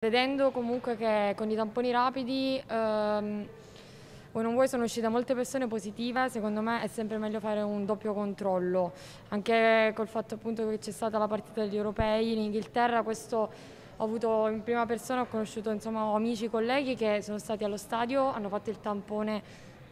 Vedendo comunque che con i tamponi rapidi ehm, o non vuoi sono uscite molte persone positive, secondo me è sempre meglio fare un doppio controllo, anche col fatto appunto che c'è stata la partita degli europei in Inghilterra, questo ho avuto in prima persona, ho conosciuto insomma amici, colleghi che sono stati allo stadio, hanno fatto il tampone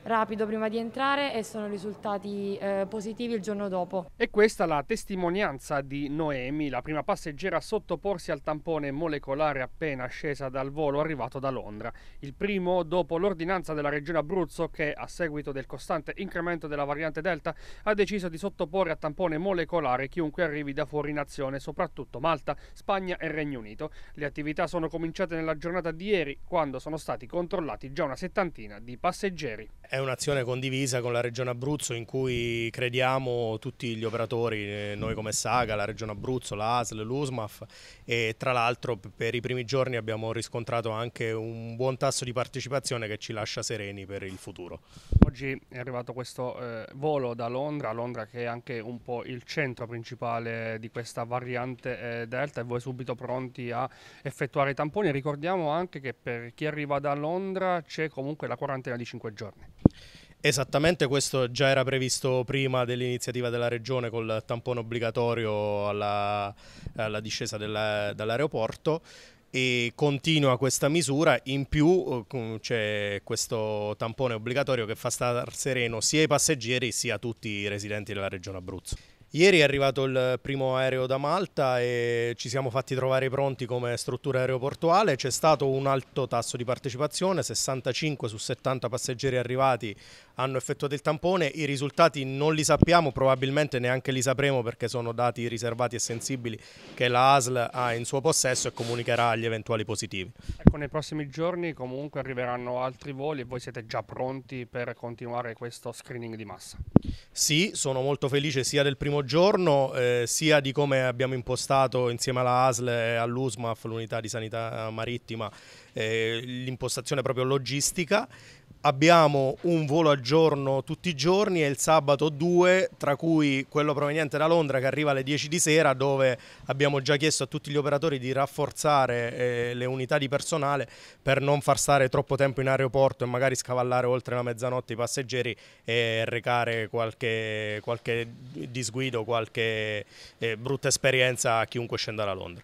rapido prima di entrare e sono risultati eh, positivi il giorno dopo. E questa la testimonianza di Noemi, la prima passeggera a sottoporsi al tampone molecolare appena scesa dal volo arrivato da Londra. Il primo dopo l'ordinanza della regione Abruzzo che, a seguito del costante incremento della variante Delta, ha deciso di sottoporre a tampone molecolare chiunque arrivi da fuori nazione, soprattutto Malta, Spagna e Regno Unito. Le attività sono cominciate nella giornata di ieri, quando sono stati controllati già una settantina di passeggeri. È un'azione condivisa con la Regione Abruzzo in cui crediamo tutti gli operatori, eh, noi come Saga, la Regione Abruzzo, la ASL, l'USMAF e tra l'altro per i primi giorni abbiamo riscontrato anche un buon tasso di partecipazione che ci lascia sereni per il futuro. Oggi è arrivato questo eh, volo da Londra, Londra che è anche un po' il centro principale di questa variante eh, Delta e voi subito pronti a effettuare i tamponi. Ricordiamo anche che per chi arriva da Londra c'è comunque la quarantena di 5 giorni. Esattamente, questo già era previsto prima dell'iniziativa della Regione col tampone obbligatorio alla, alla discesa della, dall'aeroporto e continua questa misura, in più eh, c'è questo tampone obbligatorio che fa star sereno sia i passeggeri sia tutti i residenti della Regione Abruzzo. Ieri è arrivato il primo aereo da Malta e ci siamo fatti trovare pronti come struttura aeroportuale, c'è stato un alto tasso di partecipazione, 65 su 70 passeggeri arrivati hanno effettuato il tampone, i risultati non li sappiamo, probabilmente neanche li sapremo perché sono dati riservati e sensibili che la ASL ha in suo possesso e comunicherà gli eventuali positivi. Ecco, nei prossimi giorni comunque arriveranno altri voli e voi siete già pronti per continuare questo screening di massa? Sì, sono molto felice sia del primo giorno, eh, sia di come abbiamo impostato insieme alla ASL e all'USMAF, l'unità di sanità marittima, eh, l'impostazione proprio logistica, abbiamo un volo al giorno tutti i giorni e il sabato due, tra cui quello proveniente da Londra che arriva alle 10 di sera dove abbiamo già chiesto a tutti gli operatori di rafforzare eh, le unità di personale per non far stare troppo tempo in aeroporto e magari scavallare oltre la mezzanotte i passeggeri e recare qualche, qualche disguido, qualche eh, brutta esperienza a chiunque scenda da Londra.